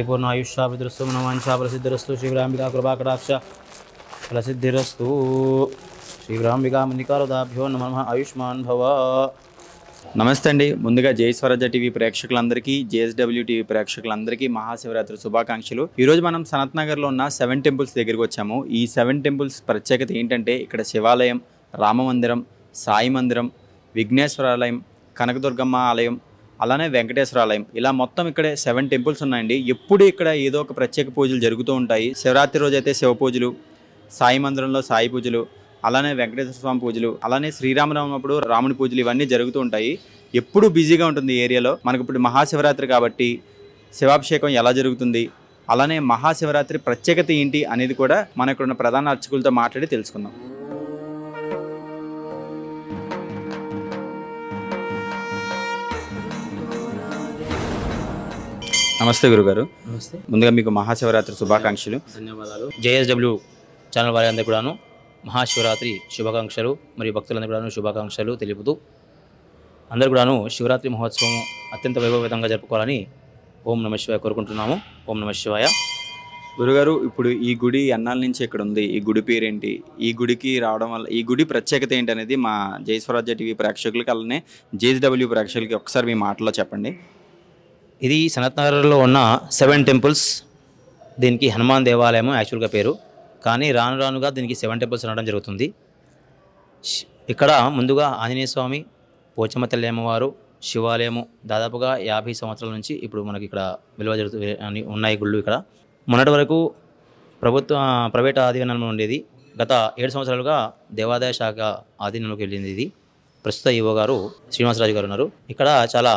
పరిపూర్ణాయుష్యాభిదురస్తు మనవాంఛాఫలసిద్ధిరస్తు శ్రీరాంబిక కృపాకటాక్ష ఫలసిద్ధిరస్తు శివరాంబికా మునికారదాభ్యో నమ ఆయుష్మాన్ భవ నమస్తే అండి ముందుగా జయస్వరాజ టీవీ ప్రేక్షకులందరికీ జేఎస్డబ్ల్యూ టీవీ ప్రేక్షకులందరికీ మహాశివరాత్రి శుభాకాంక్షలు ఈరోజు మనం సనత్ నగర్లో ఉన్న సెవెన్ టెంపుల్స్ దగ్గరికి వచ్చాము ఈ సెవెన్ టెంపుల్స్ ప్రత్యేకత ఏంటంటే ఇక్కడ శివాలయం రామ మందిరం సాయి మందిరం విఘ్నేశ్వరాలయం కనకదుర్గమ్మ ఆలయం అలానే వెంకటేశ్వరాలయం ఇలా మొత్తం ఇక్కడే సెవెన్ టెంపుల్స్ ఉన్నాయండి ఎప్పుడు ఇక్కడ ఏదో ఒక ప్రత్యేక పూజలు జరుగుతూ ఉంటాయి శివరాత్రి రోజు అయితే శివ పూజలు సాయి మందిరంలో సాయి పూజలు అలానే వెంకటేశ్వర స్వామి పూజలు అలానే శ్రీరామనవమప్పుడు రాముని పూజలు ఇవన్నీ జరుగుతూ ఉంటాయి ఎప్పుడు బిజీగా ఉంటుంది ఏరియాలో మనకి ఇప్పుడు మహాశివరాత్రి కాబట్టి శివాభిషేకం ఎలా జరుగుతుంది అలానే మహాశివరాత్రి ప్రత్యేకత ఏంటి అనేది కూడా ఉన్న ప్రధాన అర్చకులతో మాట్లాడి తెలుసుకుందాం నమస్తే గురుగారు నమస్తే ముందుగా మీకు మహాశివరాత్రి శుభాకాంక్షలు ధన్యవాదాలు జేఎస్డబ్ల్యూ ఛానల్ వారి అందరూ కూడాను మహాశివరాత్రి శుభాకాంక్షలు మరియు భక్తులందరూ కూడాను శుభాకాంక్షలు తెలుపుతూ అందరూ కూడాను శివరాత్రి మహోత్సవం అత్యంత విధంగా జరుపుకోవాలని ఓం నమ శివాయ కోరుకుంటున్నాము ఓం నమ శివాయ గురుగారు ఇప్పుడు ఈ గుడి అన్నాల నుంచి ఇక్కడ ఉంది ఈ గుడి పేరేంటి ఈ గుడికి రావడం వల్ల ఈ గుడి ప్రత్యేకత ఏంటి అనేది మా జయస్వరాజ్య టీవీ ప్రేక్షకులకి అలానే జేఎస్డబ్ల్యూ ప్రేక్షకులకి ఒకసారి మీ మాటలో చెప్పండి ఇది సనత్ నగర్లో ఉన్న సెవెన్ టెంపుల్స్ దీనికి హనుమాన్ దేవాలయం యాక్చువల్గా పేరు కానీ రాను రానుగా దీనికి సెవెన్ టెంపుల్స్ అనడం జరుగుతుంది ఇక్కడ ముందుగా ఆంజనేయ స్వామి పోచమ్మ అమ్మవారు శివాలయము దాదాపుగా యాభై సంవత్సరాల నుంచి ఇప్పుడు మనకి ఇక్కడ విలువ జరుగుతూ ఉన్నాయి గుళ్ళు ఇక్కడ మొన్నటి వరకు ప్రభుత్వ ప్రైవేట్ ఆధీనంలో ఉండేది గత ఏడు సంవత్సరాలుగా దేవాదాయ శాఖ ఆధీనంలోకి వెళ్ళింది ఇది ప్రస్తుత ఈవో గారు శ్రీనివాసరాజు గారు ఉన్నారు ఇక్కడ చాలా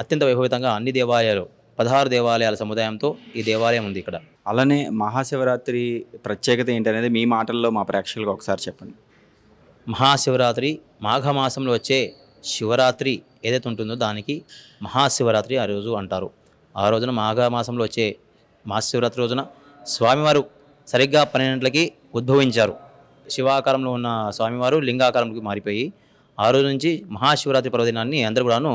అత్యంత వైభవితంగా అన్ని దేవాలయాలు పదహారు దేవాలయాల సముదాయంతో ఈ దేవాలయం ఉంది ఇక్కడ అలానే మహాశివరాత్రి ప్రత్యేకత ఏంటనేది మీ మాటల్లో మా ప్రేక్షకులకు ఒకసారి చెప్పండి మహాశివరాత్రి మాఘమాసంలో వచ్చే శివరాత్రి ఏదైతే ఉంటుందో దానికి మహాశివరాత్రి ఆ రోజు అంటారు ఆ రోజున మాఘమాసంలో వచ్చే మహాశివరాత్రి రోజున స్వామివారు సరిగ్గా పన్నెండులకి ఉద్భవించారు శివాకారంలో ఉన్న స్వామివారు లింగాకారంకి మారిపోయి ఆ రోజు నుంచి మహాశివరాత్రి పర్వదినాన్ని అందరూ కూడాను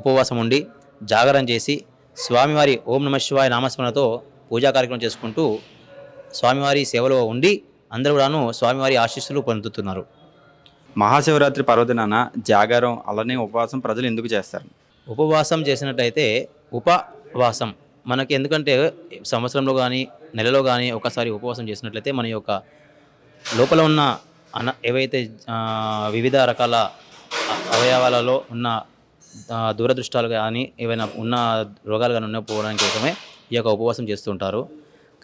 ఉపవాసం ఉండి జాగరణ చేసి స్వామివారి ఓం నమ శివాయ నామస్మరణతో పూజా కార్యక్రమం చేసుకుంటూ స్వామివారి సేవలో ఉండి అందరూ కూడాను స్వామివారి ఆశీస్సులు పొందుతున్నారు మహాశివరాత్రి పర్వదినాన జాగారం అలానే ఉపవాసం ప్రజలు ఎందుకు చేస్తారు ఉపవాసం చేసినట్లయితే ఉపవాసం మనకి ఎందుకంటే సంవత్సరంలో కానీ నెలలో కానీ ఒకసారి ఉపవాసం చేసినట్లయితే మన యొక్క లోపల ఉన్న అన ఏవైతే వివిధ రకాల అవయవాలలో ఉన్న దూరదృష్టాలు కానీ ఏవైనా ఉన్న రోగాలు కానీ ఉన్న పోవడానికి కోసమే ఈ యొక్క ఉపవాసం చేస్తుంటారు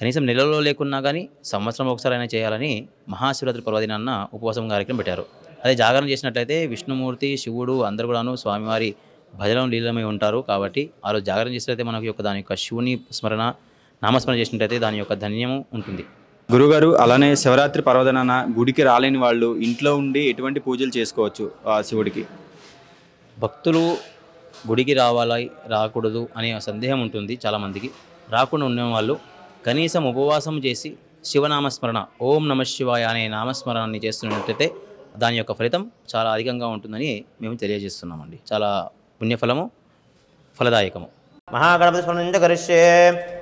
కనీసం నెలలో లేకున్నా కానీ సంవత్సరం ఒకసారి అయినా చేయాలని మహాశివరాత్రి పర్వదినాన్న ఉపవాసం కార్యక్రమం పెట్టారు అదే జాగరణ చేసినట్లయితే విష్ణుమూర్తి శివుడు అందరు కూడాను స్వామివారి భజనం లీలమై ఉంటారు కాబట్టి ఆ రోజు జాగరణ చేసినట్లయితే మనకి యొక్క దాని యొక్క శివుని స్మరణ నామస్మరణ చేసినట్లయితే దాని యొక్క ధన్యము ఉంటుంది గురుగారు అలానే శివరాత్రి పర్వదనాన గుడికి రాలేని వాళ్ళు ఇంట్లో ఉండి ఎటువంటి పూజలు చేసుకోవచ్చు శివుడికి భక్తులు గుడికి రావాలి రాకూడదు అనే సందేహం ఉంటుంది చాలామందికి రాకుండా ఉండేవాళ్ళు కనీసం ఉపవాసం చేసి శివనామస్మరణ ఓం నమ శివాయ అనే నామస్మరణని చేస్తున్నట్లయితే దాని యొక్క ఫలితం చాలా అధికంగా ఉంటుందని మేము తెలియజేస్తున్నామండి చాలా పుణ్యఫలము ఫలదాయకము మహాగణపతి స్మరణించ కరిష్యే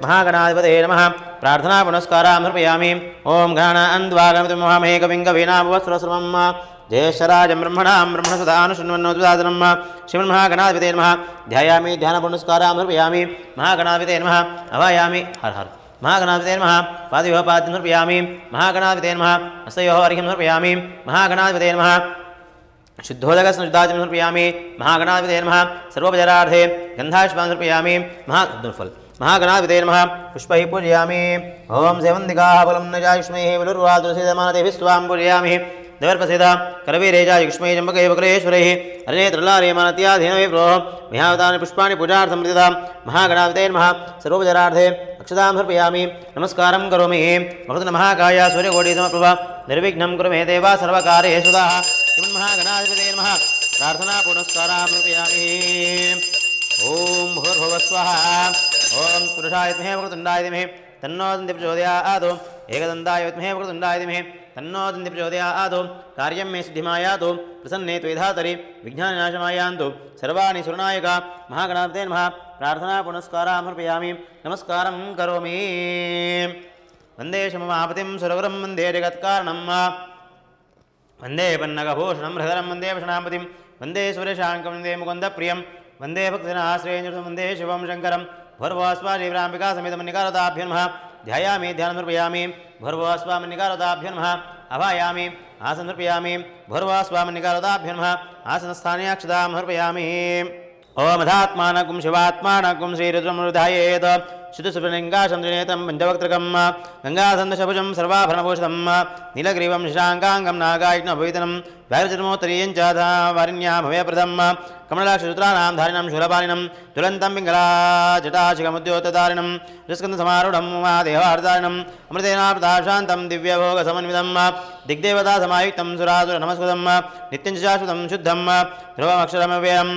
మహాగణాధిపతే నమ ప్రార్థనా పునస్కారాం సమర్పయామి ఓం మహామేక వింగ మహామేకవింగ వీణాభవస్రస్రమమ్మ जयेशराज ब्रह्मणा ब्रह्मणसुधानुशृण्वन्नोदाद नम श्रीमन्महागणाधिपते नमः ध्यायामि ध्यानपुणस्कारामर्पयामि महागणाधिपते नमः अवायामि हर हर महागणाधिपते नमः पादयोः पाद्यं समर्पयामि महागणाधिपते नमः हस्तयोः अर्घ्यं समर्पयामि महागणाधिपते नमः शुद्धोदक संशुद्धाजम समर्पयामि महागणाधिपते नमः सर्वोपचारार्थे गन्धायुष्मां समर्पयामि महाफल महागणाधिपते नमः पुष्पैः पूजयामि ओम सेवन्दिकाः बलं न जायुष्मैः बलुर्वा तुलसीदमानतेभिः देवर्पसेता करवीरेजा युष्मै जम्बके बकलेश्वरैः हरे त्रिलारेमानत्याधीनवे प्रोः विहावतानि पुष्पाणि पूजार्थं मृदिता महागणावतेर्मः सर्वोपचारार्थे अक्षतां समर्पयामि नमस्कारं महाकाय मकृतनमहाकाय सूर्यकोटिसमप्रभा निर्विघ्नं कुरु मे देवा सर्वकार्येषु दाः प्राथना नमः प्रार्थनापुरस्कारां समर्पयामि ॐ भूर्भुवस्वः ॐ पुरुषाय विद्महे मकृतुण्डाय धीमहि तन्नो दन्ति प्रचोदयात् एकदन्ताय विद्महे मकृतुण्डाय धीमहि तन्नोदन्तिप्रचोदया आदौ कार्यं मे सिद्धिमायातु प्रसन्ने त्वेधातरि विज्ञाननाशमायान्तु सर्वाणि सुरनायका महागणापते नमः प्रार्थना पुनस्कारामर्पयामि नमस्कारं करोमि वन्दे शममापतिं सुरवरं वन्दे जगत्कारणं वन्दे पन्नगभूषणं हृदरं वन्दे वृषणापतिं वन्दे सुरेशाङ्कं वन्दे मुकुन्दप्रियं वन्दे भक्तिनाश्रये वन्दे शिवं शङ्करं भौरवास्वालीवरां निकारताभ्यन्मः ध्यायामि ध्यानमर्पयामि भर्वस्वामनिकारदाभ्यो नमः अभायामि आसनर्पयामि भर्वस्वामनिकारदाभ्यो नमः आसनस्थाने अक्षतां हर्पयामि ओमधात्मानकुं शिवात्मानकुं श्रीरुद्रमृधायेत शुद्धसुभनिङ्गाशन्द्रिनेतं पञ्चवक्त्रकं गङ्गासन्दशभुजं सर्वाभरणभूषितं नीलग्रीवं शशाङ्गाङ्गं नागायिनभवितनं वैरचर्मोत्तरीयं च वारिण्यामभयप्रदं कमलाक्षसूत्राणां धारिणं शूलपालिनं ज्वलन्तं पिङ्गलाजटाशिखमुद्योतदारिणं निष्कन्दसमारूढं उमादेवार्दारिणम् अमृतेनाप्रदाशान्तं दिव्यभोगसमन्वितं दिग्देवता समायुक्तं सुरासुरनमस्कृतं नित्यं च शाश्वतं शुद्धं ध्रुवमक्षरमव्ययं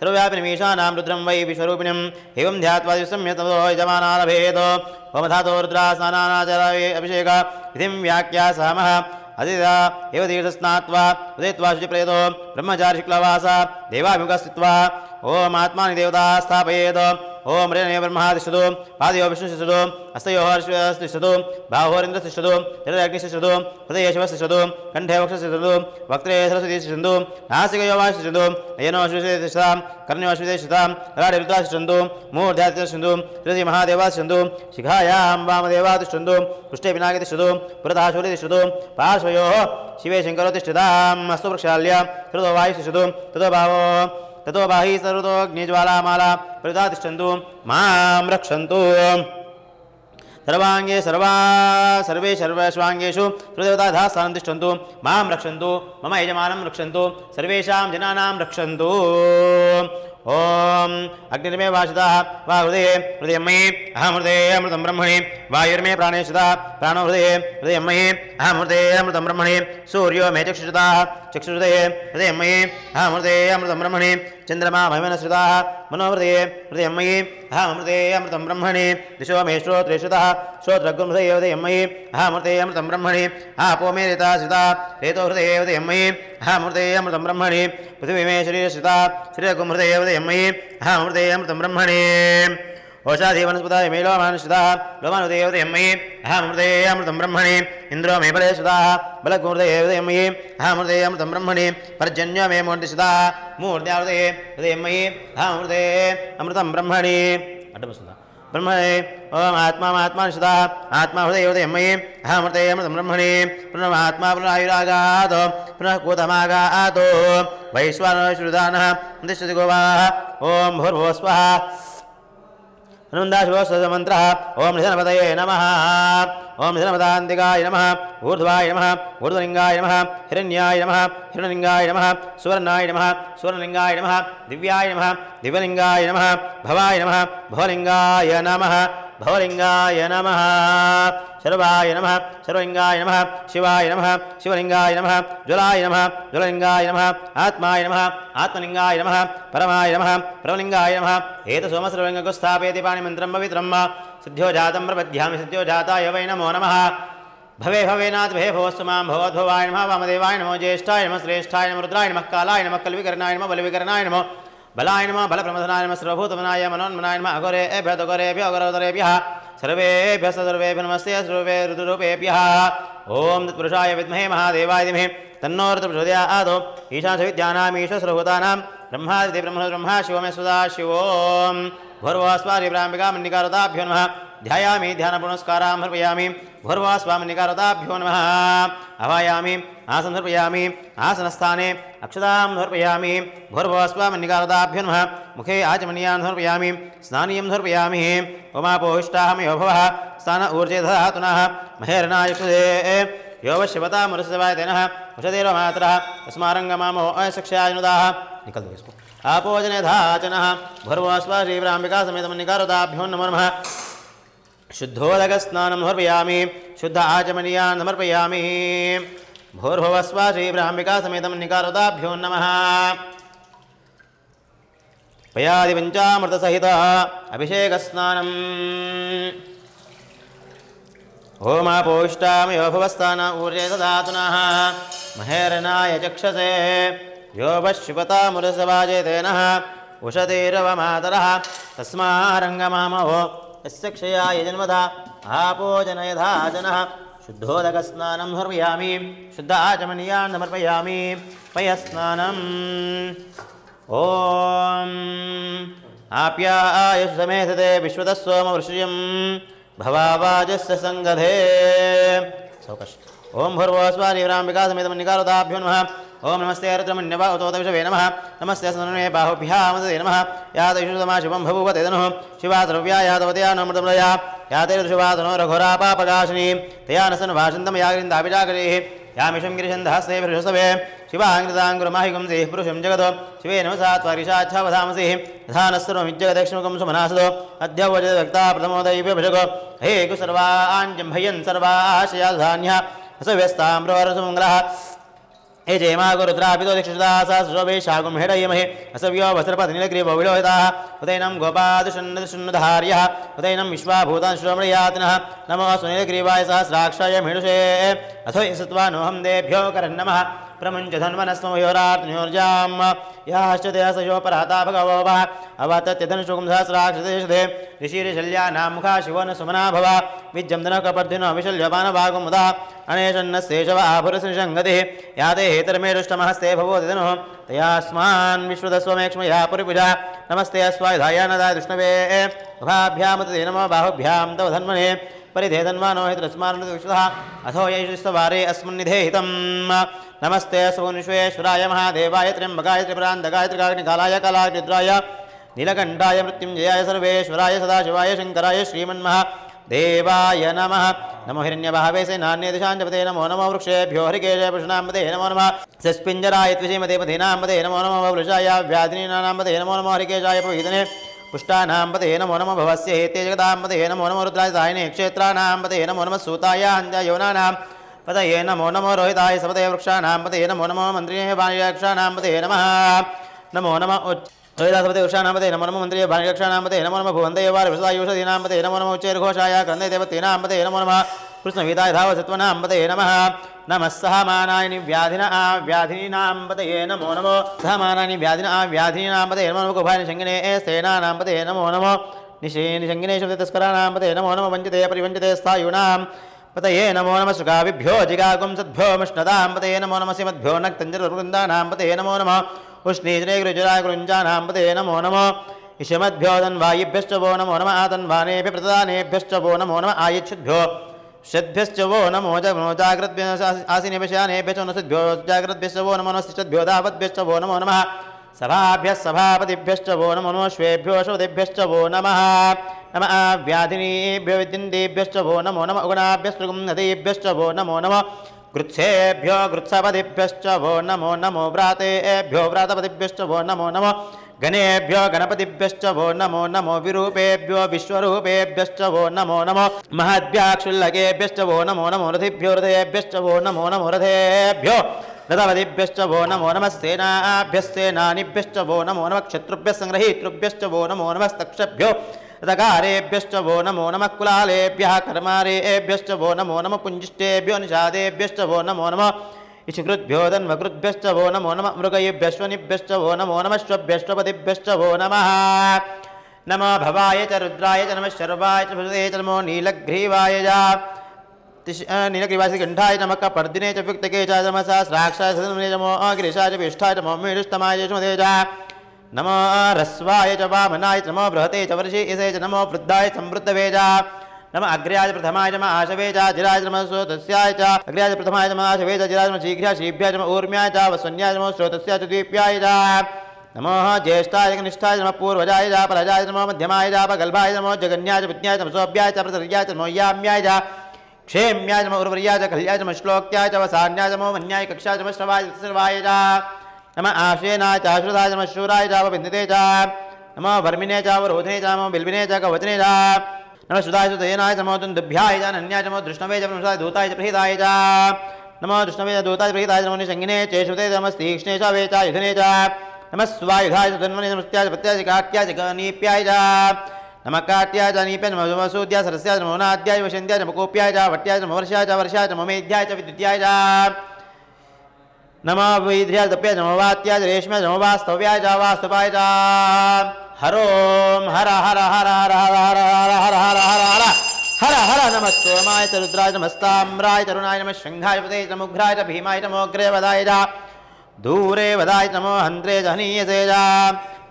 सर्वव्यापिनमीशानां रुद्रं वै विश्वरूपिणम् एवं ध्यात्वा दिवसं यतमतो यजमाना स्नानभेद अभिषेक व्याख्या सामः अतिथा एव तीर्थस्नात्वा उदयत्वा शुचिप्रेतो ब्रह्मचारी शुक्लवास देवाभिमुखस्थित्वा ఓం ఆత్మాని దేవతా స్థాపయేదు ఓం రేణే బ్రహ్మాదిషదు పాదయో విష్ణుశిషదు శిష్యుడు బాహోరింద్రశిషదు శిష్యుడు హృదయ శివ శిష్యుడు కంఠే వక్ష వక్షశిషదు వక్త్రే రాడి రుద్రా శిష్యుడు మూర్ధ్యాతి శిష్యుడు శ్రీ మహాదేవా శిష్యుడు శిఖాయాం వామదేవా పుష్టే వామదేవాతిషందు పృష్ఠే పినాగితిషదు తిష్టదు పార్శ్వయో శివే శంకరో శంకరోతిష్ఠితాం అస్తు ప్రక్షాళ్య వాయు శిష్యుడు తదో భావో ततो बाहि सर्वतोग्निज्वाला माला प्रविधा तिष्ठन्तु मां रक्षन्तु सर्वाङ्गे सर्वा सर्वे सर्वेङ्गेषु सर्वदेवता धास्थानं तिष्ठन्तु मां रक्षन्तु मम यजमानं रक्षन्तु सर्वेषां जनानां रक्षन्तु ஓம் அக்னிமே வாசுதா வா ஹிருதே ஹிருதயம்மயே அஹமிருதே அமிர்தம் பிரம்மணி வாயுர்மே பிராணேஷுதா பிராணோ ஹிருதே ஹிருதயம்மயே அஹமிருதே அமிர்தம் பிரம்மணி சூரியோ மே சக்ஷுதா சக்ஷுதே ஹிருதயம்மயே அஹமிருதே அமிர்தம் பிரம்மணி சந்திரமா மகிமனஸ்ருதா मनोमृते हृदयमयि अहमृते अमृतं ब्रह्मणे दिशो मे श्रोत्रेश्रुतः श्रोत्रगुं हृदये उदयमयि अहमृते अमृतं ब्रह्मणे आपो मे रेता श्रिता रेतो हृदये उदयमयि अहमृते अमृतं ब्रह्मणे पृथिवी मे शरीरश्रिता शरीरगुं हृदये उदयमयि अहमृते अमृतं ब्रह्मणे ఓషాధి వనస్పతాయ మే లోమానుషుదా లోమానుదేవతయమ్మయి అహమృదే అమృతం బ్రహ్మణి ఇంద్రో మే బలే సుధా బలకూర్దయేవదయమ్మయి అహమృదే అమృతం బ్రహ్మణి పర్జన్యో మే మూర్తి సుధా మూర్తి అమృదే హృదయమ్మయి అహమృదే అమృతం బ్రహ్మణి అడ్డమస్తుందా బ్రహ్మణే ఓం ఆత్మా ఆత్మానుషుదా ఆత్మా హృదయోదయమయీ అహమృతే అమృతం బ్రహ్మణే పునర్మాత్మా పునరాయురాగాతో ఆతో వైశ్వానశ్రుదాన దిశతి గోవా ఓం భూర్వో हनन्दाशिवोत्सवमन्त्रः ॐ हृधरपदय नमः ॐ हृधरपदान्तिगाय नमः ऊर्ध्वाय नमः ऊर्ध्वलिङ्गाय नमः हिरण्याय नमः हिरणलिङ्गाय नमः सुवर्णाय नमः सुवर्णलिङ्गाय नमः दिव्याय नमः दिव्यलिङ्गाय नमः भवाय नमः भवलिङ्गाय नमः भवलिङ्गाय नमः शर्वाय नमः शर्वलिङ्गाय नमः शिवाय नमः शिवलिङ्गाय नमः ज्वलाय नमः ज्वलिङ्गाय नमः आत्माय नमः आत्मलिङ्गाय नमः परमाय नमः परमलिङ्गाय नमः स्थापयति पाणिमन्त्रं वा सिद्ध्यो जातं प्रबध्यामि सिद्ध्यो जाताय वै नमो नमः भवे भवेनाद्भे भोस्मां भवद्भवाय नमः वामदेवाय नमो ज्येष्ठाय नमः श्रेष्ठाय नमः रुद्राय नमः कालाय नमः कल्विकरणाय नमः बलविकरणाय नमो बलाय नमः बलप्रमदनाय नमः सर्वभूतमनाय नमः अघोरे अभ्यदुगरेभ्य अगरोदरेभ्यः सर्वेभ्यः सर्वेभ्य नमस्ते सर्वे ऋतुपेभ्य ॐ तत्पुरुषाय विद्महे महादेवाय धीमहि तन्नो ऋतुपुरुषोदयादौ ईशांशविद्यानाम् ईश्वरभूतानां ब्रह्मादि ब्रह्म ब्रह्मा शिवमे सुदा सदा शिवों ब्राह्मिका मन्निकारुताभ्यो नमः ध्यायामि ध्यानपुनस्कारां समर्पयामि भूर्वा स्वामिनिकारताभ्यो नमः आवायामि आसनं समर्पयामि आसनस्थाने अक्षतां समर्पयामि भूर्वा स्वामी स्वामिनिकारताभ्यो नम मुखे आचमनीयान् स्नानीय स्नानीयं समर्पयामि उमापोहिष्टाहमयो भव स्थान ऊर्जे दधातुनः महेर्नायुक्ते योवशिवता मरुसवाय तेनः उषदेरो मातरः अस्मारङ्गमामो असक्षायनुदाः निकल दो इसको आपोजने धाचनः भर्वस्व श्रीब्राह्मिका समेतमनिकारुदाभ्यो नमो नमः शुद्धोदकस्नानं समर्पयामि शुद्ध आचमनीयान् समर्पयामि भूर्भवस्वा श्रीब्राह्मिका समेतं निकारताभ्योन्नमः पयादिपञ्चामृतसहिता ओमापोष्टाम ऊर्जे सदातुनः महेरनाय चक्षसे यो वः शिवतामुदसवाजे तेन उशतिरवमातरः तस्मारङ्गमामो यस्य क्षयाय जन्मधा आपो जनयधा जनः शुद्धोदकस्नानं समर्पयामि शुद्ध आचमनीयान् समर्पयामि पयस्नानम् ॐ आप्यायुषमेधते विश्वतः सोमवृषयं भवावाजस्य सङ्गधे सौकश् ॐ भूर्वस्वादिवराम्बिका समेतमन्निकारुताभ्यो नमः ओम नमस्ते रुद्रमण्यवा उतोदविषवे नमः नमस्ते सन्मे बाहुभ्यामदे नमः यादयिषुतमा शिवं भभूव तेदनुः शिवा द्रव्या यादवतया नमृतमृदया यातैर्षुवादनो रघुरापापकाशिनी तया न सन्भाषन्तं याग्रिन्दाभिजागरेः यामिषं गिरिशन्धहस्तेभिषसवे शिवाङ्कृताङ्गुरमाहिगुंसेः पुरुषं जगतो शिवे नमसा त्वरिषाच्छावधामसि यथा न सर्वमिज्जगदक्ष्मकं सुमनासतो अद्य वजत हे कुसर्वाञ्जम्भयन् सर्वाशया धान्यः असव्यस्ताम्रोरसमङ्ग्रः हे जयमागो रुद्रापितो दिक्षुदासहस्रोभे शागुं हेडयमहे असव्यो वस्त्रपतिनीलग्रीवविलोहिताः हृदयनं गोपादुशन्नदशन्नधार्यः हृदयनं विश्वाभूतांशोमृयातिनः नमो सुनीलग्रीवाय सहस्राक्षाय मेणुषे अथो यसत्वा नोऽहं देभ्यो करन्नमः प्रमुञ्च धन्वनस्मयोरार्जुर्जां याश्चदेहसयोपराता भगवो वः अवतत्यधनुषुकुं सहस्राक्षदेशदे ऋषिरिशल्यानां मुखा शिवो न सुमना भव विज्जम्दनकपर्धिनो विशल्यपानभागमुदा अनेशन्नस्येषव आभुरसंगतिः याते हेतरमेरुष्टमहस्ते भवो दिदनुः तयास्मान् विश्वदस्वमेक्ष्मया नमस्ते अस्वायुधाय नदा दुष्णवे उभाभ्यामतते नम बाहुभ्याम तव धन्मने परिधे तन्मानो हि तस्मान्विश्वः अथो येषुस्तवारे अस्मन्निधेहितम् नमस्ते सुवनिश्वेश्वराय महादेवाय त्र्यम्बकाय त्रिपुरान्तकाय त्रिकाग्निकालाय कलाद्राय नीलकण्ठाय मृत्युञ्जयाय सर्वेश्वराय सदाशिवाय शङ्कराय श्रीमन्महा देवाय नम नमो हिण्य से नान्य दिशापते नमो नमो वृक्षेभ्यो हरिकेश पुषणामते नमो नमः सस्पिञ्जराय त्विषीमते मधेनामते नमो नमो वृषाय व्याधिनीनामते नमो नम हरिकेशाय पुहितने पुष्टानां पते नमो नम भवस्य हेते नमो नम रुद्राय दायने पते नमो नमः सूताया अन्ययोनानां पतये नमो नमो रोहिताय सपते वृक्षाणां पते नमो नम मन्त्रिणे वायुक्षाणां पते नमः नमो नम उच्च वेदासपते उषानामते नमो नम मन्त्रिय भानिकक्षानामते नमो नम भुवन्दे वारभृतायुषधीनामते नमो नम उच्चैर्घोषाया क्रन्दे देवतीनामते नमो नमः कृष्णविदाय धावसत्वनाम्बते नमः नमः सहमानानि व्याधिन आ नमो नमो सहमानानि व्याधिन आ व्याधिनाम्बते नमो नमो कुभानि शङ्गिने सेनानाम्बते नमो नमो निशे निशङ्गिने शब्द तस्करानाम्बते नमो नमो वञ्चते परिवञ्चते पत ये नमो नम सुखाभिभ्यो जिगागुं सद्भ्यो मुष्णदाम्बते नमो नमः सिमद्भ्यो नक्तञ्जलवृन्दानाम्बते नमो नमः उष्णीजने गृजुरागृञ्जानाम्बते नमो नमो इषमद्भ्यो धन्वायिभ्यश्च वो नमो नम आतन्वानेभ्य प्रदानेभ्यश्च वो नमो नम आयच्छुद्भ्यो षद्भ्यश्च वो नमो जग्नो जागृद्भ्य आसिनिभ्यशानेभ्यश्च नसुद्भ्यो जागृद्भ्यश्च वो नमो नश्चद्भ्यो दावद्भ्यश्च वो नमो नमः सभाभ्यः सभापतिभ्यश्च वो नमो नमश्वेभ्यो श्रोतेभ्यश्च वो नमः नम व्याधिनीभ्यो विद्युन्देभ्यश्च वो नमो नम उगुणाभ्यस्तृगुंहतेभ्यश्च वो नमो नमः वृक्षेभ्यो वृक्षपदिभ्यश्च भो नमो नमो व्रातेभ्यो व्रातपदिभ्यश्च भो नमो नमो गणेभ्यो गणपतिभ्यश्च भो नमो नमो विरूपेभ्यो विश्वरूपेभ्यश्च भो नमो नमो महाद्भ्याक्षुल्लकेभ्यश्च भो नमो नमो हृदिभ्यो हृदेभ्यश्च भो नमो नमो हृधेभ्यो दधवदिभ्यश्च वो नमो नमः सेनाभ्यस्सेनानिभ्यश्च नमो नम क्षत्रुभ्यः सङ्ग्रहीतृभ्यश्च वो नमो नमस्तक्षभ्यो रकारेभ्यश्च वो नमो नम कुलालेभ्यः कर्मारेभ्यश्च वो नमो नम पुञ्जिष्टेभ्यो निषादेभ्यश्च वो नमो नमः इषकृद्भ्यो धन्वकृद्भ्यश्च वो नमो नम मृगयेभ्यश्वनिभ्यश्च वो नमो नमः श्वभ्यश्वपतिभ्यश्च नम नमः नमो भवाय च रुद्राय च नमः शर्वाय च भृते च नमो नीलग्रीवाय निनग्रीवासी गंठाय चमक पर्दिने च व्युक्तके च चमसा श्राक्षाय सदनमो अग्रिशाय च विष्ठाय च मोमीष्टमाय चमदे च नमो रस्वाय च वामनाय नमो बृहते च वर्षि इसे च नमो वृद्धाय समृद्धवे च नम अग्र्याज प्रथमाय नम आशवे च जिराज नम स्रोतस्याय च अग्र्याज प्रथमाय नम आशवे च जिराज नम शीघ्र शीभ्याय नम ऊर्म्याय च वसन्याय नम स्रोतस्याय च द्वीप्याय च नमो ज्येष्ठाय कनिष्ठाय नम पूर्वजाय च परजाय नमो मध्यमाय च पगल्भाय नमो जगन्याय च विज्ञाय नम सौभ्याय च प्रतर्याय च नमो याम्याय च क्षेम्याजम उर्वरियाज कल्याजम श्लोक्याज सान्याजमो मन्याय कक्षाजम श्रवाय सर्वाय च नम आशेना चाश्रुताय नम शूराय चाव बिंदते च नम वर्मिने चाव रोधने च नमो बिल्विने च कवचने च नमो श्रुताय सुतेनाय नमो दुभ्याय च नन्याय नमो दृष्णवे च नमो दूताय च प्रहिताय च नम दृष्णवे च दूताय प्रहिताय नमो निषंगिने चेषुते नमो तीक्ष्णे च वे च युधने च नम स्वायुधाय च धन्वने नमस्त्याय पत्याय काक्याय च गणीप्याय च नमकाट्याय च नीपे नम मसूद्या सरस्याय नमोनाद्याय वशन्द्याय नमकोप्याय च भट्ट्याय नमवर्षाय च वर्षाय नममेध्याय च विद्युत्याय च नम वैध्याय दप्याय नमवात्याय रेशम्याय नमवास्तव्याय च वास्तवाय च हरोम हर हर हर हर हर हर हर हर हर हर हर हर हर नमस्तोमाय च रुद्राय नमस्ताम्राय तरुणाय नमः शङ्घाय पते च मुघ्राय भीमाय च वदाय च दूरे वदाय च नमो हन्द्रे च हनीयसे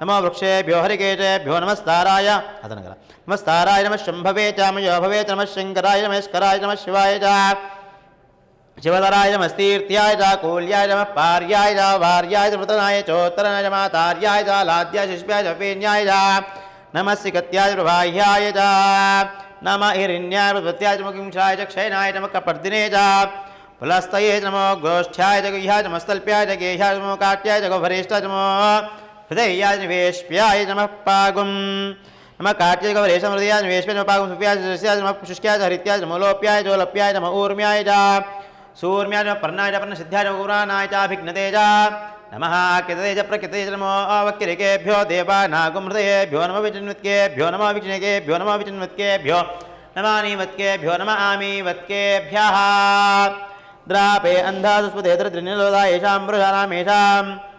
नमो वृक्षे वृक्षेभ्यो हरिकेशेभ्यो नमस्ताराय अदनगर नमस्ताराय नम शम्भवे चामयो भवे नम शंकराय नमस्कराय नम शिवाय च शिवधराय नमस्तीर्थ्याय च नम पार्याय च वार्याय च मृतनाय चोत्तरनाय च लाद्याय शिष्याय च नम च सिकत्याय प्रभाह्याय च नमः हिरण्याय प्रत्याय च मुकिंशाय च क्षयनाय नमः कपर्दिने च नमो गोष्ठ्याय च गुह्याय नमस्तल्प्याय गेह्याय नमो काट्याय च नमो हृदयानिवेश्याय नमः पागुं नम कार्तिकवरेशं हृदयानिवेश्य नमः पागुं सुप्याय नमः शुष्क्याय हरित्याय नमो जोलप्याय नमः ऊर्म्याय जा सूर्म्याय नमः पर्णाय च पर्णसिद्ध्याय नमः गुराणाय चाभिघ्नते नमः कृतये च प्रकृतये च नमो अवक्तिरिकेभ्यो देवानागुं हृदयेभ्यो नमः विचिन्वत्केभ्यो नमः नमः नम द्रापे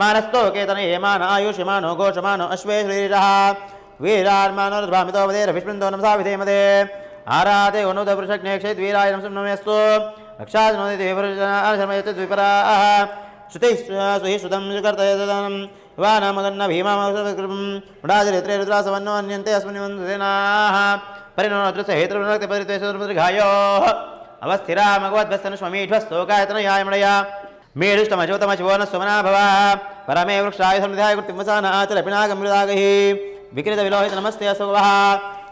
मानस्तो केतन हेमान आयुष्यमानो घोषमानो अश्वे श्रीरः वीरान्मानोर्भामितोपदेरभिष्मिन्दो नमसा विधेमदे आराधे गुणोदवृषज्ञेक्षेद्वीराय नमसं नमेऽस्तु रक्षादिनोदिविपराः श्रुतिः सुहि श्रुतं कर्तयतदनं युवानामगन्न भीमामकृपं मुडादिरित्रे रुद्रासवन्नो अन्यन्ते अस्मिन् वन्दनाः परिणोदृश्य हेतृभक्तिपरित्वेषदृघायोः अवस्थिरा मगवद्भस्तनुष्वमीढ्वस्तोकायतनयायमणया मेढष्टमचोतमस्वनाभवा परमे वृक्षाय विकृतविलोहित नमस्ते असुवहा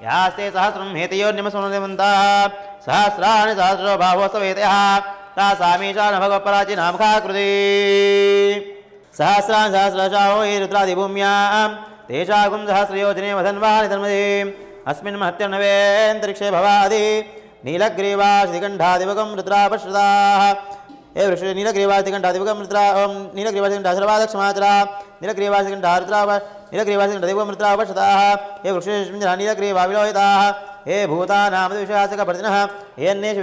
यास्ते सहस्रं हेतयो सहस्राणि सहस्राणि भूम्यां तेषागुंसहस्रयो अस्मिन् महत्यर्नवेऽन्तरिक्षे भवादि नीलग्रीवा श्रीकण्ठादिमुखं रुद्रापश्रुताः हे वृक्ष नीलग्रीवासिकण्ठादिवगमृत्रा नीलग्रीवासिकण्ठासर्वादक्षमाचरा नीलग्रीवासिकण्ठार्त्राव हे भूतानामदिविशासकपर्दिनः येन्नेषु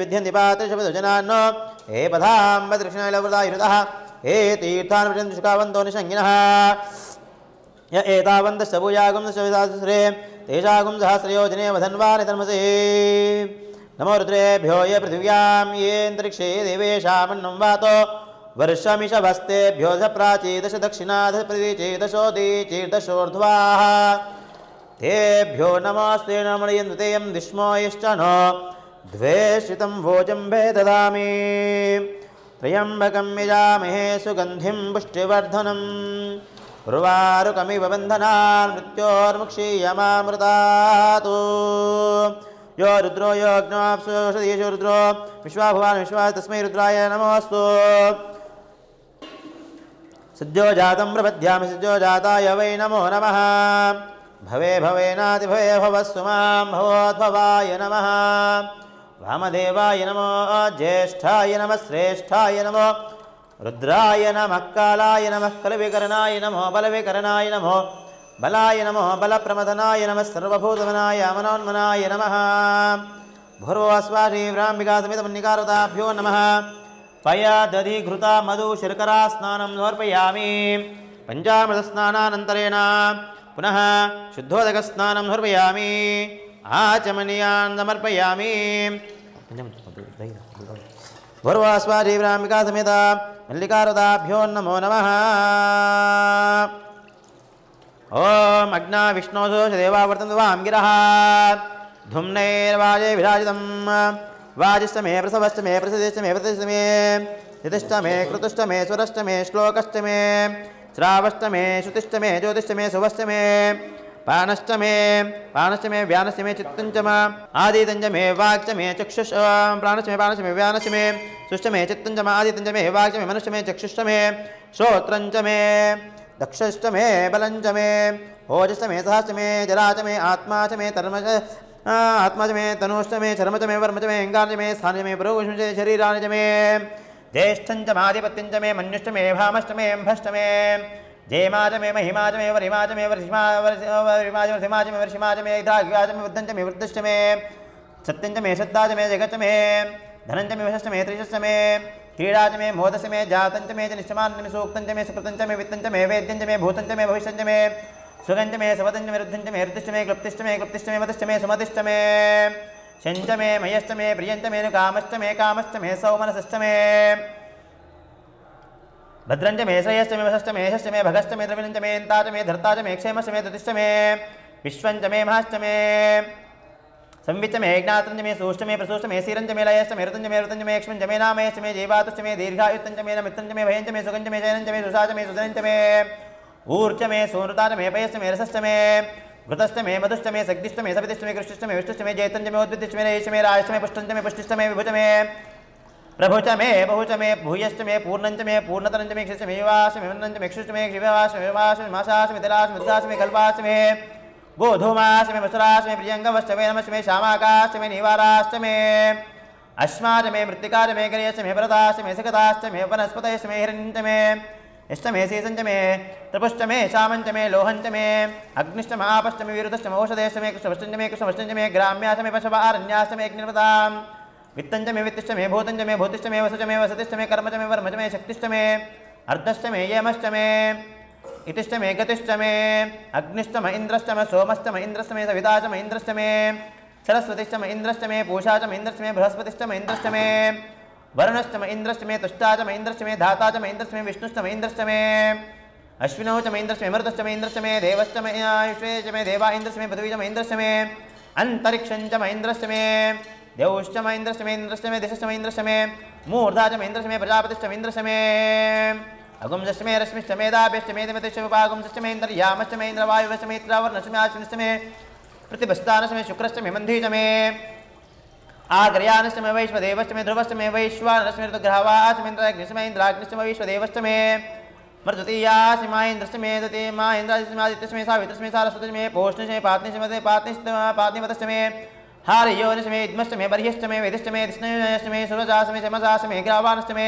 हे पथाम्बदृक्षणैलवृतायुतः हे तीर्थान् प्रचन्दुष्कावन्तो निषङ्गिनः य एतावन्तश्च सहस्रयोजने वधन्वा नमो रुद्रेभ्यो ये पृथिव्यां येऽन्तरिक्षे देवेशामन्नं वातो वर्षमिषभस्तेभ्यो स प्राचीदश दक्षिणाधिप्रतिचेदशोदीचीर्दशोर्ध्वाः तेभ्यो नमोऽस्ते नमणयन्तेयं विष्मो यश्च नो द्वेषितं भोजम्भे ददामि त्र्यम्बकं यजामहे सुगन्धिं पुष्टिवर्धनम् उर्वारुकमिव बन्धनान् मृत्योर्मुक्षीयमामृतात् यो रुद्रो यो अग्नोषदीशो रुद्रो भवान् विश्वा तस्मै रुद्राय नमोऽस्तु सद्यो जातं प्रपद्यामि सद्यो जाताय वै नमो नमः भवे भवेनातिभवे भवे भव भवोद्भवाय नमः वामदेवाय नमो ज्येष्ठाय नमः श्रेष्ठाय नमो रुद्राय नमः कालाय नमः कलविकरणाय नमो बलविकरणाय नमो बलाय नमो बलप्रमदनाय नमः सर्वभूतमनाय अमनोन्मनाय नमः भूर्वस्वाभिराम्बिकासमितमुन्निकारताभ्यो नमः पया दधि घृता मधु शर्करा स्नानं समर्पयामि पञ्चामृतस्नानानन्तरेण पुनः शुद्धोदकस्नानं समर्पयामि आचमनीयान् समर्पयामि भूर्वास्वाधिभ्राम्बिकासमेता मल्लिकारुताभ्यो नमो नमः ओम अग्ना विष्णोदोष देवावर्तन वाम गिरा धुम्नैर्वाजे विराजितम वाजिष्टमे प्रसवष्टमे प्रसिद्धिष्टमे प्रतिष्ठमे यतिष्टमे कृतुष्टमे स्वरष्टमे श्लोकष्टमे श्रावष्टमे श्रुतिष्टमे ज्योतिष्टमे शुभष्टमे पानष्टमे पानष्टमे व्यानष्टमे मे आदितञ्चमे वाक्चमे चक्षुष प्राणष्टमे पानष्टमे व्यानष्टमे सुष्टमे चित्तञ्चम आदितञ्चमे वाक्चमे मनुष्यमे चक्षुष्टमे श्रोत्रञ्चमे दक्षश्च मे बलञ्च मे ओजश्च मे सहश्च मे जला च मे आत्मा च मे धर्म आत्मा च मे तनुश्च मे चर्म च मे वर्म च मे अङ्गानि मे स्थानि मे पुरोगुष्म च शरीराणि च मे ज्येष्ठञ्च माधिपत्यञ्च मे मन्युश्च मे भामश्च मे एम्भश्च मे जयमाज मे महिमाज मे वरिमाज मे वरिमाज वरिमाज मे वर्षिमाज मे द्राग्याज मे वृद्धञ्च मे वृद्धश्च मे सत्यञ्च मे शब्दाज मे जगच्च मे धनञ्च मे वशश्च मे त्रिशश्च मे क्रीड़ा मे मोदस में जातंच में निश्चमान सूक्त मे सुकृत मे वित्त मे वेद्य मे भूत मे भविष्य मे सुगंज मे सवतंच में रुद्धंच में हृदिष्ट में क्लुप्तिष्ट में क्लुप्तिष्ट में मतिष्ठ में सुमतिष्ठ में शंच में मयश्च में प्रियंच में कामश्च में कामश्च में सौमनसष्ट मे भद्रंज मे श्रेयश्च मे वशश्च मे यशश्च मे भगश्च मे द्रविणंच में इंताच में धर्ताच मे क्षेमश्च मे धृतिश्च मे विश्वंच मे महाश्च मे संवित में यज्ञातंज में सोष्ट में प्रसोष्ट में सीरंज में लयष्ट में ऋतुंज में ऋतुंज में मे में नामयष्ट में जीवातुष्ट मे दीर्घायुतंज मे मित्रंज मे भयंज मे सुगंज मे जयनंज मे सुसाच मे सुदनंज मे ऊर्च मे सोनृतान मे पयस्त मे रसष्ट मे घृतष्ट मे मधुष्ट मे सग्दिष्ट मे सपतिष्ट मे कृष्ठ मे विष्ठ मे जैतंज मे उद्भिष्ट मे रेश मे राष्ट्र मे पुष्टंज मे पुष्टिष्ट मे विभुज मे प्रभुच मे बहुच मे भूयश्च मे पूर्णंज मे पूर्णतरंज मे क्षिष्ट मे विवास मे में मे क्षिष्ट मे शिववास मे विवास मे माशास मे तिलास मे में मे कल्पास मे गोधूमाष्टमे वसुराष्टमे प्रियङ्गमष्टमे नमष्टमे श्यामाकाष्टमे निवाराष्टमे अश्माष्टमे मृत्तिकाष्टमे गिरियष्टमे भरताष्टमे सुगताष्टमे वनस्पतिष्टमे हिरण्यमे इष्टमे सीसञ्चमे त्रिपुष्टमे शामंचमे लोहंचमे अग्निष्टमे आपष्टमे विरुद्धष्टमे औषधेष्टमे कृष्णभष्टञ्चमे कृष्णभष्टञ्चमे ग्राम्याष्टमे पशव आरण्याष्टमे वित्तंचमे वित्तञ्चमे वित्तिष्टमे भूतञ्चमे भूतिष्टमे वसुचमे वसतिष्टमे कर्मचमे वर्मचमे शक्तिष्टमे अर्धष्टमे यमष्टमे इतिष्टमे गतिष्टमे अग्निष्टम इंद्रष्टम सोमष्टम इंद्रष्टमे सविताचम इंद्रष्टमे सरस्वतिष्टम इंद्रष्टमे पूषाचम इंद्रष्टमे बृहस्पतिष्टम इंद्रष्टमे वरुणष्टम इंद्रष्टमे तुष्टाचम इंद्रष्टमे धाताचम इंद्रष्टमे विष्णुष्टम इंद्रष्टमे अश्विनौचम इंद्रष्टमे मृतष्टम इंद्रष्टमे देवष्टम विश्वेचमे देवा इंद्रष्टमे पृथ्वीचम इंद्रष्टमे अंतरिक्षंचम इंद्रष्टमे देवश्चम इंद्रष्टमे इंद्रष्टमे दिशष्टम इंद्रष्टमे मूर्धाचम इंद्रष्टमे प्रजापतिष्टम इंद्रष्टमे अगुंष्टमे रश्मिष्टमेदाभ्यष्टमेदमतिष्टपागुंष्टमेन्द्रयामष्टमेन्द्रवायुवशमेत्रावर्णशमेश्वनिष्टमे प्रतिभस्तानशमे शुक्रष्टमे मन्धीशमे आग्रयानष्टमे वैश्वदेवष्टमे ध्रुवष्टमे वैश्वानशमेन्द्रग्रहवाशमेन्द्राग्निशमेन्द्राग्निशमे वैश्वदेवष्टमे मृतुतीयाशिमाइन्द्रष्टमे दति माइन्द्रादित्यस्मे सावित्रस्मे सारस्वतिस्मे पोष्णिशमे पात्निशमते पात्निष्टमा पात्निमतष्टमे हारियोनिशमे इद्मष्टमे बर्ह्यष्टमे वेदिष्टमे दिष्णमे सुरजासमे शमसासमे ग्रावानष्टमे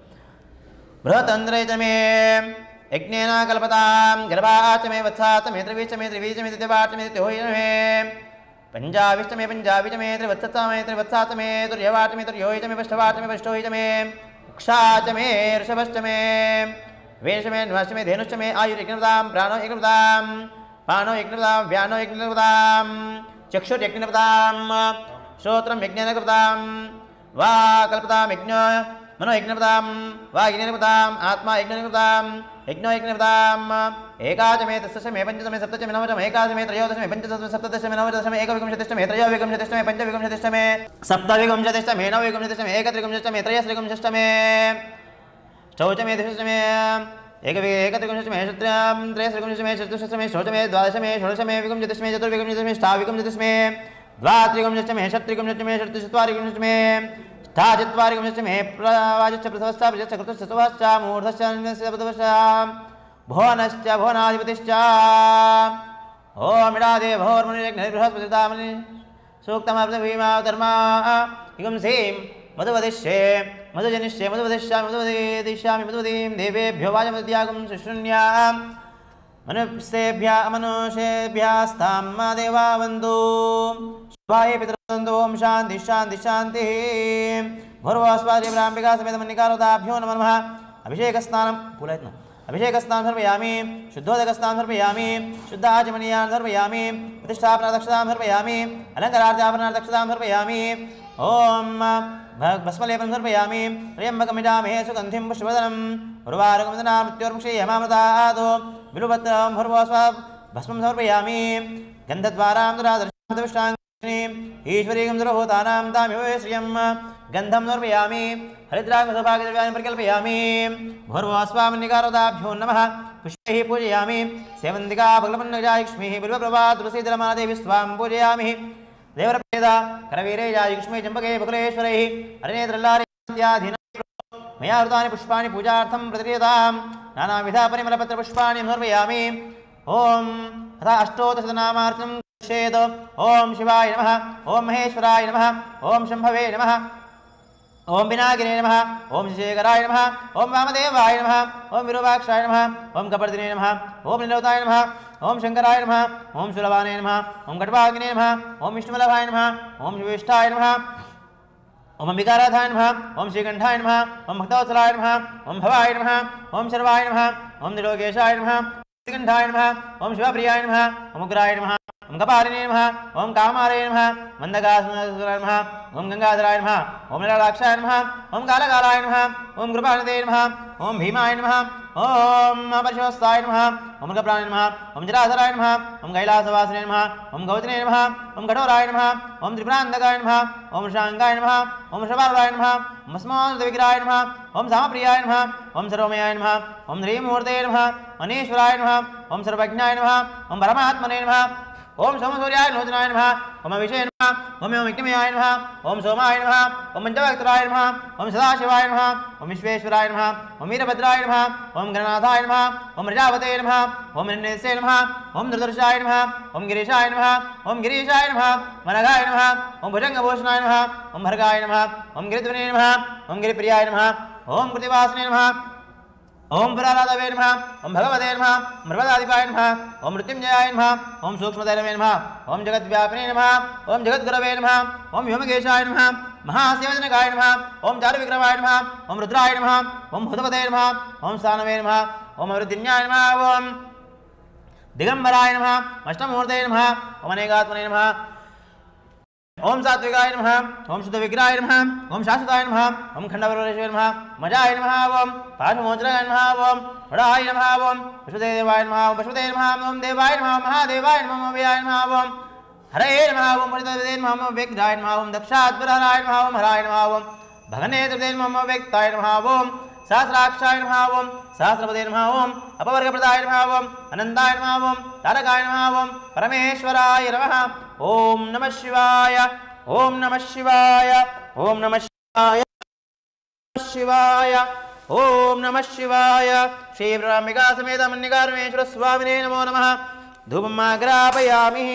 बृहतंद्रे च मे गर्भाच मे वत्साच मे त्रिवीच मे त्रिवीच मे त्रिवाच मे त्योहिन मे पंजाविष्ट मे पंजाबीच मे त्रिवत्सच मे त्रिवत्साच मे तुर्यवाच मे तुर्योहिच मे पृष्ठवाच मे पृष्ठोहिच मे उक्षाच मे ऋषभश्च मे वेश मे न्वश्च मे धेनुश्च मे आयुर्यज्ञतां प्राणो यज्ञतां पाणो यज्ञतां व्यानो यज्ञतां चक्षुर्यज्ञतां श्रोत्रम यज्ञ कृता वा कल्पता यज्ञ मनो यज्ञपतां वा आत्मा यज्ञनिर्मताम् यज्ञो यज्ञनिर्मताम् एकाचमे तस्यमे पञ्चदशमे सप्तचमे नवचमे त्रयोदशमे सप्तदशमे नवदशमे एक एकत्रिकंशतिष्ठमे शत्रं त्रयस्त्रिकंशतिष्ठमे द्वादशमे षोडशमे था चुवारिकमश्च मे प्रवाजस्य प्रवाजश्च प्रथमश्च कृतश्च सुभश्च मूर्धश्च प्रथमश्च भुवनश्च भुवनाधिपतिश्च ओमिडादे भोर्मुनिर्बृहस्पतितामनि सूक्तमर्थभीमावतर्मा हिगुंसीं मधुवदिष्ये मधुजनिष्ये मधुवदिष्यामि मधुवदिष्यामि मधुवदीं देवेभ्यो वाचमद्यागुं शुशून्याम् मनुष्येभ्य ओम शांति शांति शांति पितृवन्दु ॐ शान्ति शान्ति शान्तिः भूर्वस्वादिभ्राम्बिका समेत अभिषेक स्नान नमः शुद्धोदक स्नान अभिषेकस्नानं शुद्ध आचमनीयान धर्मयामि प्रतिष्ठापना दक्षता प्रतिष्ठापनादक्षतां धर्मयामि दक्षता धर्मयामि ओम भस्मलेपं समर्पयामि त्र्यम्बकमिडामहे सुगन्धिं पुष्पवदनं उर्वारुकमिदनामृत्योर्मुक्षयमामृतादो बिलुभत्रं भुर्वस्वा भस्मं समर्पयामि गन्धद्वारां दुरादर्शान्तविष्टाङ्गीं ईश्वरीगं दुरभूतानां तामिव श्रियं गन्धं समर्पयामि हरिद्राङ्गसौभाग्यद्रव्याणि परिकल्पयामि भूर्वस्वामिनिकारोदाभ्यो नमः पुष्पैः पूजयामि सेवन्तिका भगवन्नजायक्ष्मीः लक्ष्मीः बिल्वप्रभा तुलसीदलमादेवी स्वां पूजयामि ದೇವರ ಪ್ರೇದ ಕರವೀರೇಜ ಯುಕ್ಷ್ಮೇ ಚಂಬಕೆ ಬಕುಲೇಶ್ವರೈ ಅರಣ್ಯದ್ರಲ್ಲಾರ್ಯಾಧೀನ ಮಯಾ ಹೃತಾನಿ ಪುಷ್ಪಾಣಿ ಪೂಜಾರ್ಥಂ ಪ್ರತಿರಿಯತಾಂ ನಾನಾವಿಧ ಪರಿಮಲಪತ್ರ ಪುಷ್ಪಾಣಿ ಸಮರ್ಪಯಾಮಿ ಓಂ ಹತ ಅಷ್ಟೋದಶತನಾಮಾರ್ಥಂ ಕ್ಷೇದ ಓಂ ಶಿವಾಯ ನಮಃ ಓಂ ಮಹೇಶ್ವರಾಯ ನಮಃ ಓಂ ಶಂಭವೇ ನಮಃ ओम विनागिने नम ओं शेखराय नम ओं वामदेवाय नम ओं विरूपाक्षाय नम ओं कपर्दिने नम ओं निरोधाय नम ओम शंकराय नमः ओम सुलभाय नमः ओम घटवाग्ने नमः ओम विष्णुवल्लभाय नमः ओम शिवेष्ठाय नमः ओम अंबिकाराधाय नमः ओम श्रीकंठाय नमः ओम भक्तवत्सलाय नमः ओम भवाय नमः ओम सर्वाय नमः ओम निरोगेशाय नमः श्रीकंठाय नमः ओम शिवप्रियाय नमः ओम उग्राय नमः ओम कपालिने नमः ओम कामारे नमः मंदगासुराय नमः ओम गंगाधराय नमः ओम ललाक्षाय नमः ओम कालकालाय नमः ओम कृपानदे नमः ओम भीमाय नमः ओम परशोस्ताय नमः ओम कपराय नमः ओम जराधराय नमः ओम कैलासवासिने नमः ओम गौतने नमः ओम कठोराय नमः ओम त्रिपुरांधकाय नमः ओम शांगाय नमः ओम शबालाय नमः ओम स्मोदविग्राय नमः ओम सामप्रियाय नमः ओम सर्वमयाय नमः ओम ध्रीमूर्ते नमः मनीश्वराय नमः ओम सर्वज्ञाय नमः ओम परमात्मने नमः ओम सोम सूर्याय नोचनाय नमः ओम विषय नमः ओम ओम विघ्नमयाय नमः ओम सोमाय नमः ओम पंचवक्त्राय नमः ओम सदाशिवाय नमः ओम विश्वेश्वराय नमः ओम वीरभद्राय नमः ओम गणनाथाय नमः ओम रजावते नमः ओम निन्नेसे नमः ओम दुर्दर्शाय नमः ओम गिरीशाय नमः ओम गिरीशाय नमः मनघाय नमः ओम भुजंगभूषणाय नमः ओम भर्गाय नमः ओम गिरिध्वने नमः ओम गिरिप्रियाय नमः ओम कृतिवासिने नमः ॐ ओं पुरादवेन्म ओं भगवतेम व्रमदादिपायन् ओं मृत्युञ्जयायन् ओम् सूक्ष्मदैर्मे ओं जगद्व्यापिने ओम् जगद्गुरवे ॐ व्योमकेशाय नमः महासेवजनकाय नमः ॐ चादविग्रवाय नमः ॐ रुद्राय नमः ॐ ओं नमः ॐ स्थानवे नमः ॐ अवृत्तिन्याय नमः ॐ दिगम्बराय नमः अष्टमुहूर्ते नमः नमः ओम सात्विकाय नमः ओम शुद्ध विग्रहाय नमः ओम शाश्वताय नमः ओम खंडवरेश्वर नमः मजाय नमः ओम पाशमोचराय नमः ओम वड़ाय नमः ओम वसुदेवाय नमः ओम वसुदेव नमः ओम देवाय नमः महादेवाय नमः ओम व्याय नमः ओम हरे नमः ओम हरिदेव नमः ओम विग्रहाय नमः ओम दक्षात्वराय नमः ओम हराय नमः ओम भगनेत्रदेव नमः ओम व्यक्ताय नमः ओम सहस्राक्षाय नमः ओम सहस्रपदे नमः ओम अपवर्गप्रदाय नमः ओम अनन्ताय नमः ओम तारकाय नमः ओम परमेश्वराय नमः ओम नमः शिवाय ओम नमः शिवाय ओम नमः शिवाय शिवाय ओम नमः शिवाय श्री ब्रह्मिका समेत मन्निकारमेश्वर स्वामिने नमो नमः धूपमाग्रापयामि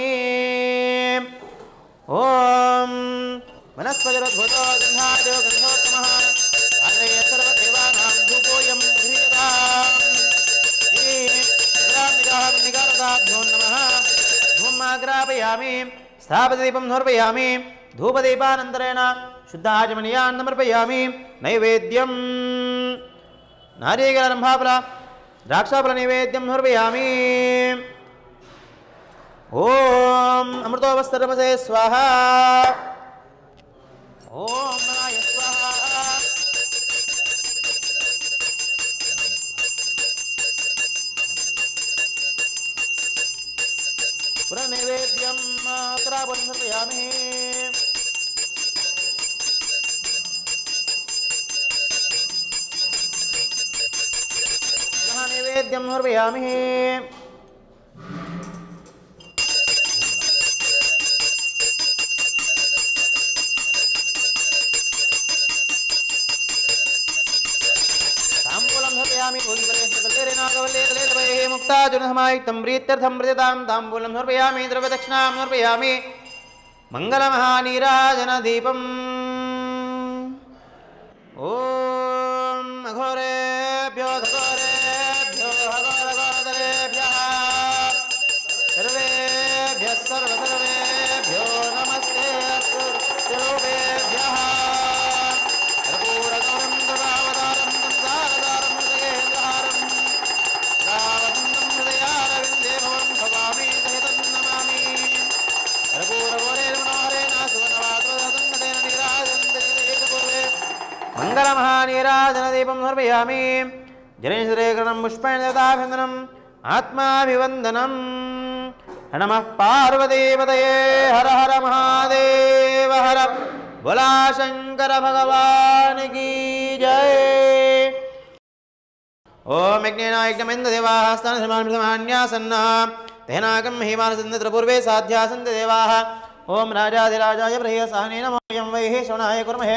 ओम वनस्पतिरुद्भुतो गन्धादो गन्धोत्तमः अन्ये सर्वदेवानां धूपोऽयं गृह्यताम् ब्रह्मिका मन्निकारदाभ्यो नमः धूपदीपमाग्रापयामि स्थापदीपं समर्पयामि धूपदीपानन्तरेण शुद्ध आचमनीयान् समर्पयामि नैवेद्यं नारीकलरम्भाफल द्राक्षाफलनैवेद्यं समर्पयामि ॐ अमृतोपस्तर्मसे स्वाहा ॐ प्रणवेद्यम त्रावण समर्पयामि नैवेद्यम समर्पयामि समहितं प्रीत्यर्थं मृततां ताम्बूलं समर्पयामि ओ नीराजनदीपं समर्पयामि जलेन्द्रेकरणं पुष्पेण देवताभिन्दनम् आत्माभिवन्दनम् नमः पार्वतीपतये हर हर महादेव हर बोला शंकर भगवान की जय ओम यज्ञेनायज्ञमेन्द्रदेवाः स्थानसमान्यासन्नः तेनागं हिमानसन्नित्र पूर्वे साध्या सन्ति देवाः ओम राजाधिराजाय बृहसहने नमो यं वैः शवणाय कुर्महे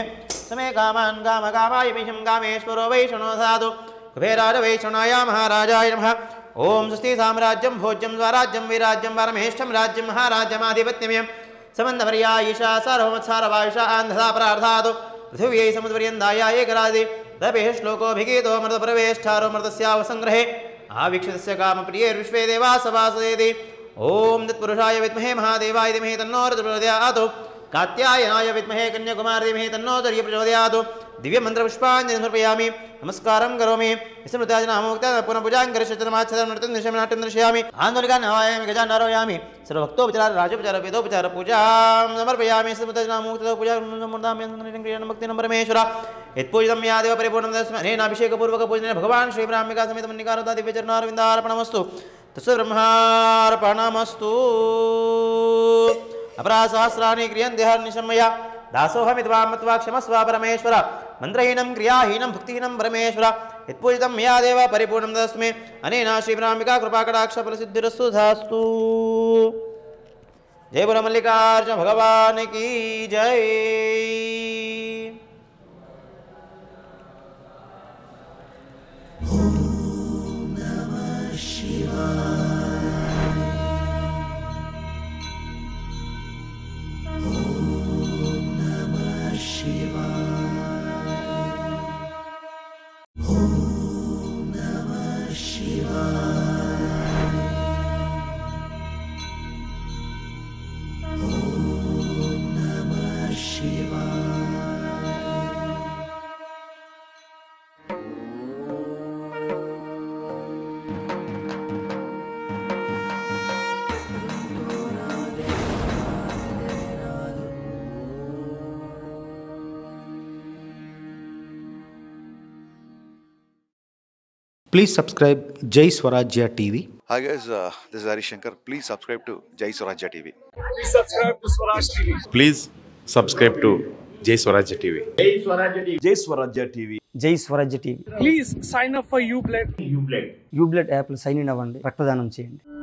समय कामान काम कामाय विषम कामेश्वरो वैष्णो साधु कुबेराज वैष्णवाय महाराजाय नमः ओम स्वस्ति साम्राज्यम भोज्यम स्वराज्यम विराज्यम परमेष्ठम राज्यम महाराज्यमाधिपत्यमयम समन्धवर्या ईशा सर्वमत्सारवायुषा आन्धसा प्रार्थातु पृथिव्यै समुद्पर्यन्ताय एकरादि रविः श्लोकोऽभिगीतो मृतप्रवेष्ठारो मृतस्यावसङ्ग्रहे आवीक्षितस्य देवा देवासवासयति ओम तत्पुरुषाय विद्महे महादेवाय धीमहि तन्नो रुद्रप्रचोदयात् कात्यायनाय विद्महे कन्याकुमार धीमहि तन्नो दर्य प्रचोदयात् दिव्यमन्त्रपुष्पाञ्जलि समर्पयामि नमस्कारं करोमि विस्मृताजनामोक्ता पुनः पूजां करिष्यमाच्छदं नृत्यं निशमनाट्यं दर्शयामि आन्दोलिकान् हवायामि गजान् आरोहयामि सर्वभक्तोपचार राजोपचार वेदोपचार पूजां समर्पयामि स्मृताजनामोक्ततो पूजा क्रियाणभक्तिनं परमेश्वर यत्पूजितं या देव परिपूर्णं भगवान भगवान् श्रीब्राह्मिका समेत मन्निकारोदा दिव्यचरणारविन्दार्पणमस्तु तस्य ब्रह्मार्पणमस्तु अपरासहस्राणि क्रियन्ते हर्निशमया दासोऽहमिद्वां मत्वा क्षमस्व परमेश्वर मन्त्रहीनं क्रियाहीनं भक्तिहीनं परमेश्वर यत्पूजितं मया देव परिपूर्णं तस्मे अनेन श्रीब्राह्मिका कृपाकटाक्षफलसिद्धिरस्तुधास्तु जय बोलो मल्लिकार्जुन भगवान की जय please subscribe Jai Swarajya TV hi guys this Harishankar please subscribe to Jai Swarajya TV please subscribe to Jai Swarajya TV Jai Swarajya TV Jai Swarajya TV please sign up for you blood you blood you blood app లో సైన్ ఇన్ అవ్వండి రక్తదానం చేయండి